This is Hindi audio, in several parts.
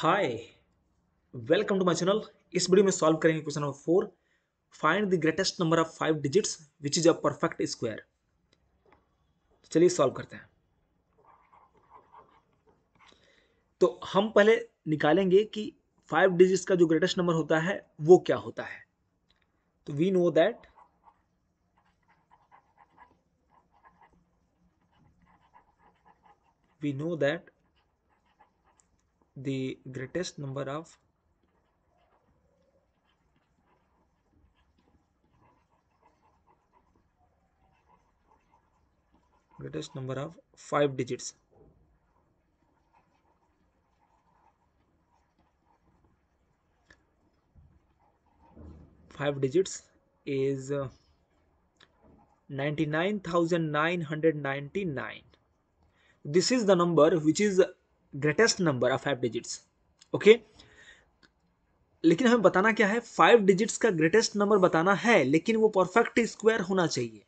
Hi welcome to my channel इस वीडियो में सॉल्व करेंगे question number four find the greatest number of five digits which is a perfect square चलिए सॉल्व करते हैं तो हम पहले निकालेंगे कि फाइव डिजिट्स का जो ग्रेटेस्ट नंबर होता है वो क्या होता है तो we know that we know that the greatest number of greatest number of 5 digits five digits is uh, 99999 this is the number which is greatest number of five digits okay लेकिन हमें बताना क्या है फाइव डिजिट्स का ग्रेटेस्ट नंबर बताना है लेकिन वो परफेक्ट स्क्वायर होना चाहिए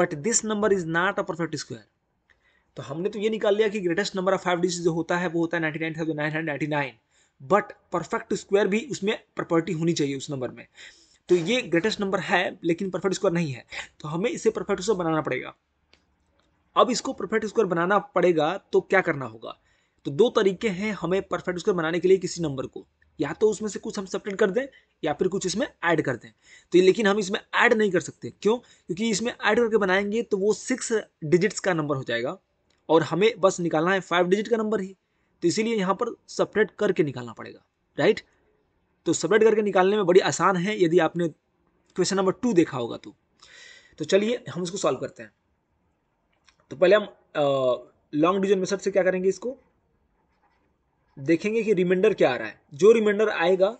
but this number is not a perfect square तो हमने तो ये निकाल लिया कि greatest number of five digit जो होता है वो होता है नाइनटी बट परफेक्ट स्क्वायर भी उसमें प्रॉपर्टी होनी चाहिए उस नंबर में तो ये ग्रेटेस्ट नंबर है लेकिन परफेक्ट स्क्वायर नहीं है तो हमें इसे परफेक्ट स्क्वायर बनाना पड़ेगा अब इसको परफेक्ट स्क्वायर बनाना पड़ेगा तो क्या करना होगा तो दो तरीके हैं हमें परफेक्ट स्क्वायर बनाने के लिए किसी नंबर को या तो उसमें से कुछ हम सपरेट कर दें या फिर कुछ इसमें ऐड कर दें तो लेकिन हम इसमें ऐड नहीं कर सकते क्यों क्योंकि इसमें ऐड करके बनाएंगे तो वो सिक्स डिजिट्स का नंबर हो जाएगा और हमें बस निकालना है फाइव डिजिट का नंबर ही तो इसीलिए यहाँ पर सपरेट करके निकालना पड़ेगा राइट तो सपरेट करके निकालने में बड़ी आसान है यदि आपने क्वेश्चन नंबर टू देखा होगा तो तो चलिए हम इसको सॉल्व करते हैं तो पहले हम लॉन्ग डिजन मेथड से क्या करेंगे इसको देखेंगे कि रिमाइंडर क्या आ रहा है जो रिमाइंडर आएगा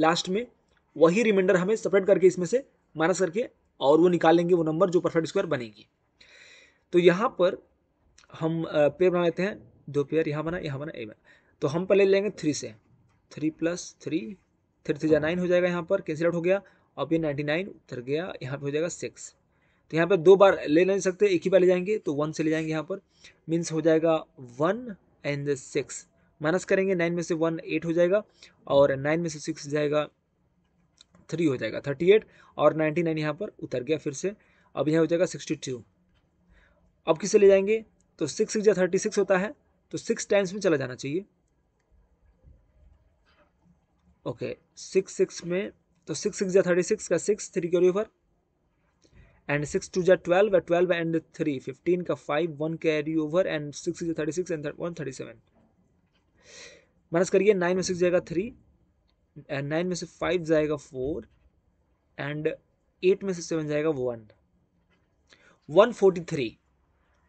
लास्ट में वही रिमाइंडर हमें सपरेट करके इसमें से माइनस करके और वो निकालेंगे वो नंबर जो परफेक्ट स्क्वायर बनेगी तो यहाँ पर हम पेयर बना लेते हैं दो पेयर यहाँ बना यहाँ बना ए बना तो हम पहले लेंगे थ्री से three plus three three three जा नाइन हो जाएगा यहाँ पर कैंसिल आउट हो गया और ये नाइन्टी नाइन उतर गया यहाँ पे हो जाएगा सिक्स तो यहाँ पे दो बार ले नहीं सकते एक ही बार ले जाएंगे तो वन से ले जाएंगे यहाँ पर मीन्स हो जाएगा वन एंड सिक्स माइनस करेंगे नाइन में से वन एट हो जाएगा और नाइन में से सिक्स जाएगा थ्री हो जाएगा थर्टी एट और नाइन्टी नाइन यहाँ पर उतर गया फिर से अब यहाँ हो जाएगा सिक्सटी टू अब किसे ले जाएंगे तो सिक्स सिक्स या थर्टी सिक्स होता है तो सिक्स टाइम्स में चला जाना चाहिए ओके सिक्स सिक्स में तो सिक्स सिक्स या थर्टी सिक्स का six three carry over and six two या ट्वेल्व या ट्वेल्व एंड थ्री फिफ्टीन का five one carry over and six या thirty six and one thirty seven minus करिए नाइन में सिक्स जाएगा थ्री नाइन में से फाइव जाएगा फोर एंड एट में से सेवन जाएगा वन वन फोर्टी थ्री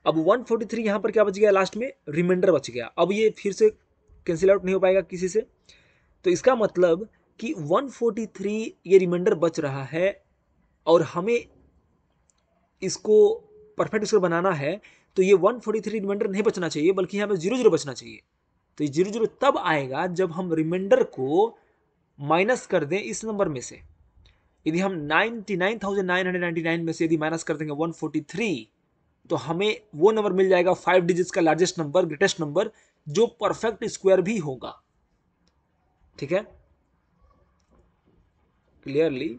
अब वन फोर्टी थ्री यहाँ पर क्या बच गया लास्ट में रिमाइंडर बच गया अब ये फिर से कैंसिल आउट नहीं हो पाएगा किसी से तो इसका मतलब कि वन फोर्टी थ्री ये रिमाइंडर बच रहा है और हमें इसको परफेक्ट स्कोर बनाना है तो ये 143 रिमाइंडर नहीं बचना चाहिए बल्कि यहाँ पे जीरो जीरो बचना चाहिए तो ये जीरो जीरो तब आएगा जब हम रिमाइंडर को माइनस कर दें इस नंबर में से यदि हम 99,999 में से यदि माइनस कर देंगे 143 तो हमें वो नंबर मिल जाएगा फाइव डिजिट्स का लार्जेस्ट नंबर ग्रेटेस्ट नंबर जो परफेक्ट स्क्वायर भी होगा ठीक है clearly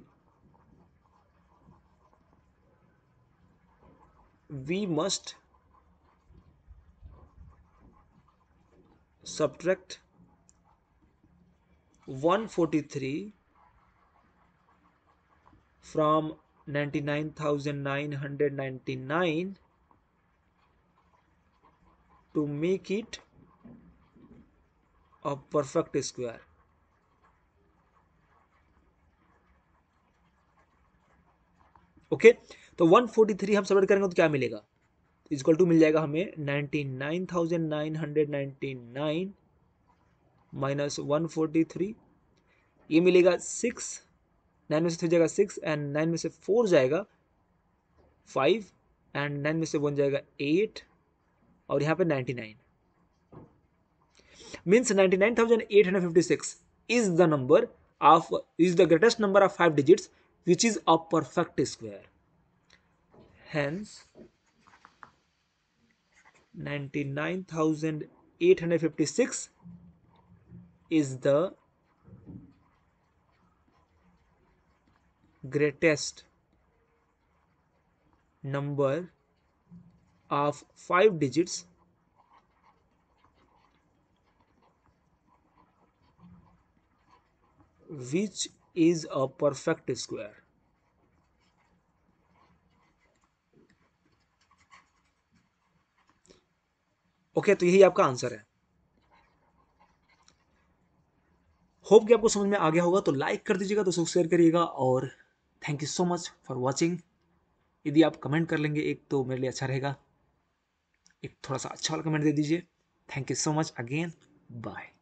we must subtract 143 from 99,999 to make it a perfect square. Okay okay? तो 143 हम सबमिट करेंगे तो क्या मिलेगा इजक्वल टू मिल जाएगा हमें ninety nine thousand nine hundred ninety nine minus one forty three ये मिलेगा सिक्स नाइन में से थ्री जाएगा सिक्स एंड नाइन में से फोर जाएगा फाइव एंड नाइन में से वन जाएगा एट और यहाँ पे ninety nine means ninety nine thousand eight hundred fifty six is the number of is the greatest number of five digits which is a perfect square hence 99856 is the greatest number of five digits which is a perfect square okay तो यही आपका आंसर है होप कि आपको समझ में आ गया होगा तो लाइक कर दीजिएगा दोस्तों शेयर करिएगा और thank you so much for watching यदि आप कमेंट कर लेंगे एक तो मेरे लिए अच्छा रहेगा एक थोड़ा सा अच्छा वाला कमेंट दे दीजिए thank you so much again bye